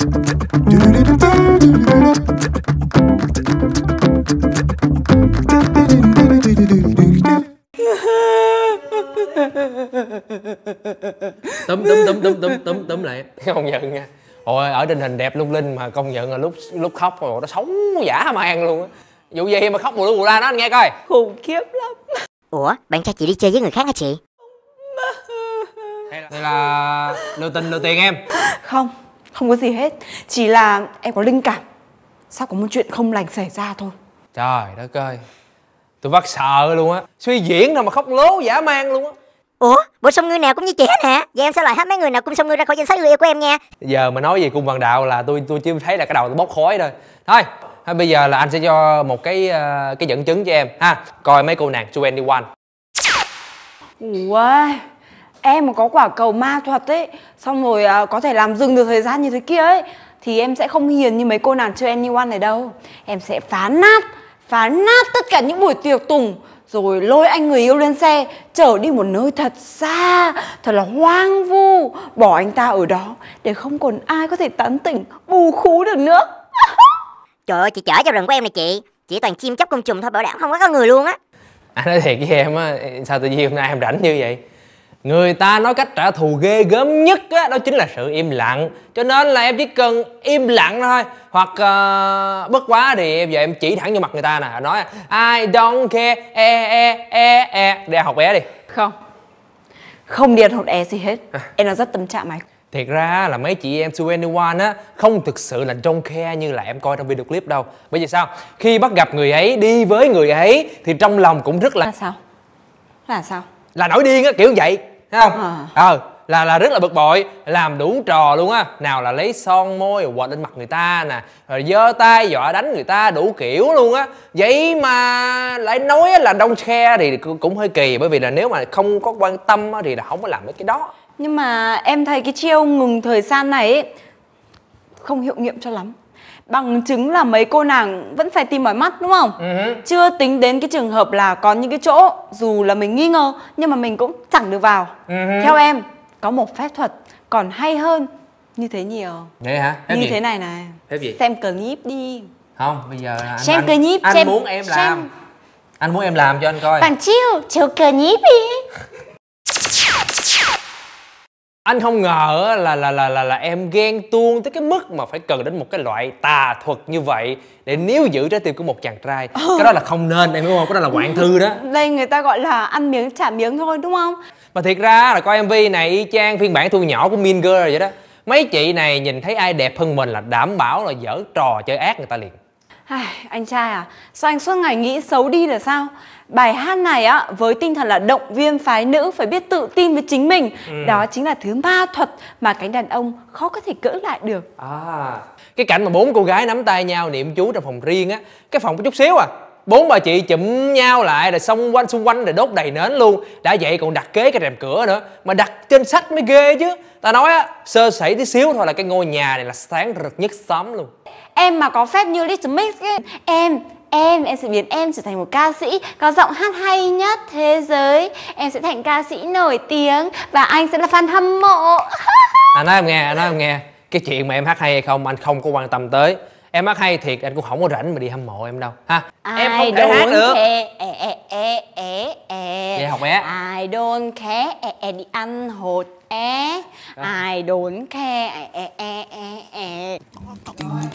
tấm tấm tấm tấm tấm tấm tấm lại không nhận nha ôi ở trên hình đẹp lung linh mà công nhận là lúc lúc khóc rồi nó sống giả man luôn á vụ gì mà khóc mùa lu mùa la nó anh nghe coi khủng khiếp lắm ủa bạn trai chị đi chơi với người khác hả chị Đây là, hay tình lừa tiền em không không có gì hết Chỉ là em có linh cảm Sao có một chuyện không lành xảy ra thôi Trời đất ơi Tôi vắt sợ luôn á Suy diễn nào mà khóc lố giả mang luôn á Ủa, bộ song ngư nào cũng như trẻ nè Vậy em sẽ loại hết mấy người nào cũng song ngư ra khỏi danh sách người yêu của em nha Giờ mà nói về cung vạn đạo là tôi tôi chưa thấy là cái đầu tôi bốc khói thôi Thôi, thôi bây giờ là anh sẽ cho một cái ờ, cái dẫn chứng cho em ha Coi mấy cô nàng 21 Ủa em mà có quả cầu ma thuật ấy xong rồi à, có thể làm dừng được thời gian như thế kia ấy thì em sẽ không hiền như mấy cô nàng chơi anyone này đâu em sẽ phá nát phá nát tất cả những buổi tiệc tùng rồi lôi anh người yêu lên xe chở đi một nơi thật xa thật là hoang vu bỏ anh ta ở đó để không còn ai có thể tán tỉnh bù khú được nữa trời ơi chị chở cho rừng của em này chị chỉ toàn chim chóc côn trùng thôi bảo đảm không có con người luôn á anh à, nói thiệt với em á sao tự nhiên hôm nay em rảnh như vậy Người ta nói cách trả thù ghê gớm nhất á, đó chính là sự im lặng Cho nên là em chỉ cần im lặng thôi Hoặc uh, bất quá thì em giờ em chỉ thẳng vô mặt người ta nè Nói I don't care e e e e Để học bé đi Không Không đi học e gì hết à. Em nó rất tâm trạng mày Thiệt ra là mấy chị em 21 á Không thực sự là don't care như là em coi trong video clip đâu Bởi vì sao? Khi bắt gặp người ấy đi với người ấy Thì trong lòng cũng rất là Là sao? Là sao? Là nổi điên á kiểu vậy thấy không ờ à. à, là là rất là bực bội làm đủ trò luôn á nào là lấy son môi quệt lên mặt người ta nè rồi giơ tay dọa đánh người ta đủ kiểu luôn á vậy mà lại nói là đông xe thì cũng hơi kỳ bởi vì là nếu mà không có quan tâm thì là không có làm mấy cái đó nhưng mà em thấy cái chiêu ngừng thời gian này ấy, không hiệu nghiệm cho lắm bằng chứng là mấy cô nàng vẫn phải tìm mỏi mắt đúng không? Uh-huh. Chưa tính đến cái trường hợp là có những cái chỗ dù là mình nghi ngờ nhưng mà mình cũng chẳng được vào. Uh-huh. Theo em có một phép thuật còn hay hơn như thế nhiều. Thế hả? Phép như gì? thế này này. Phép gì? Xem clip đi. Không, bây giờ anh xem anh, clip, anh xem, muốn em làm. Xem... Anh muốn em làm cho anh coi. Bạn chiêu, chiều clip đi. anh không ngờ là là là là, là em ghen tuông tới cái mức mà phải cần đến một cái loại tà thuật như vậy để níu giữ trái tim của một chàng trai ừ. cái đó là không nên em đúng không cái đó là ngoạn thư đó đây người ta gọi là ăn miếng trả miếng thôi đúng không mà thiệt ra là coi mv này y chang phiên bản thu nhỏ của min girl vậy đó mấy chị này nhìn thấy ai đẹp hơn mình là đảm bảo là dở trò chơi ác người ta liền anh trai à, sao anh suốt ngày nghĩ xấu đi là sao? Bài hát này á với tinh thần là động viên phái nữ phải biết tự tin với chính mình. Ừ. Đó chính là thứ ma thuật mà cánh đàn ông khó có thể cưỡng lại được. À, cái cảnh mà bốn cô gái nắm tay nhau niệm chú trong phòng riêng á, cái phòng có chút xíu à, bốn bà chị chụm nhau lại rồi xung quanh xung quanh rồi đốt đầy nến luôn đã vậy còn đặt kế cái rèm cửa nữa mà đặt trên sách mới ghê chứ ta nói á sơ sẩy tí xíu thôi là cái ngôi nhà này là sáng rực nhất xóm luôn em mà có phép như Little Mix ấy, em em em sẽ biến em trở thành một ca sĩ có giọng hát hay nhất thế giới em sẽ thành ca sĩ nổi tiếng và anh sẽ là fan hâm mộ anh à, nói em nghe anh à, nói em nghe cái chuyện mà em hát hay hay không anh không có quan tâm tới em hát hay thiệt anh cũng không có rảnh mà đi hâm mộ em đâu ha I em không thể hát được care. E, e, e, e, e. vậy học é I don't care e, e, đi ăn hột é I don't care e, e, e, e.